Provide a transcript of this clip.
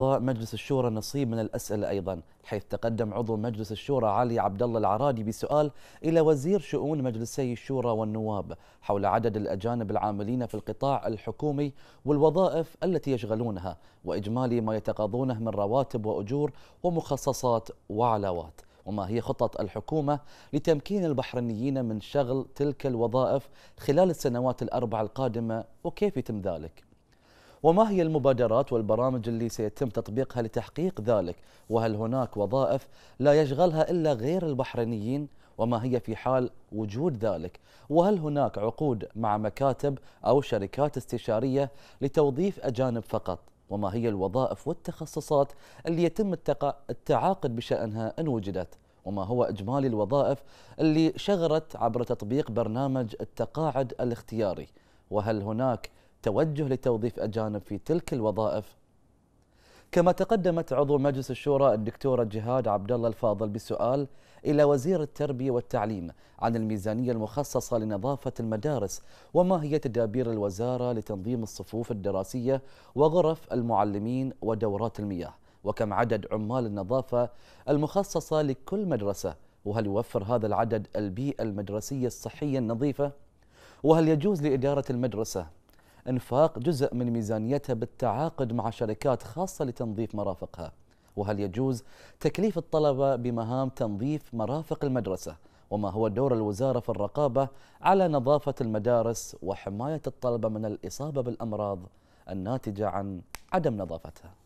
مجلس الشورى نصيب من الأسئلة أيضا حيث تقدم عضو مجلس الشورى علي عبد الله العرادي بسؤال إلى وزير شؤون مجلسي الشورى والنواب حول عدد الأجانب العاملين في القطاع الحكومي والوظائف التي يشغلونها وإجمالي ما يتقاضونه من رواتب وأجور ومخصصات وعلاوات وما هي خطط الحكومة لتمكين البحرينيين من شغل تلك الوظائف خلال السنوات الأربع القادمة وكيف يتم ذلك وما هي المبادرات والبرامج اللي سيتم تطبيقها لتحقيق ذلك وهل هناك وظائف لا يشغلها إلا غير البحرينيين وما هي في حال وجود ذلك وهل هناك عقود مع مكاتب أو شركات استشارية لتوظيف أجانب فقط وما هي الوظائف والتخصصات اللي يتم التعاقد بشأنها إن وجدت وما هو إجمالي الوظائف اللي شغرت عبر تطبيق برنامج التقاعد الاختياري وهل هناك توجه لتوظيف أجانب في تلك الوظائف كما تقدمت عضو مجلس الشورى الدكتورة جهاد عبد الله الفاضل بسؤال إلى وزير التربية والتعليم عن الميزانية المخصصة لنظافة المدارس وما هي تدابير الوزارة لتنظيم الصفوف الدراسية وغرف المعلمين ودورات المياه وكم عدد عمال النظافة المخصصة لكل مدرسة وهل يوفر هذا العدد البيئة المدرسية الصحية النظيفة؟ وهل يجوز لإدارة المدرسة انفاق جزء من ميزانيتها بالتعاقد مع شركات خاصة لتنظيف مرافقها وهل يجوز تكليف الطلبة بمهام تنظيف مرافق المدرسة وما هو دور الوزارة في الرقابة على نظافة المدارس وحماية الطلبة من الإصابة بالأمراض الناتجة عن عدم نظافتها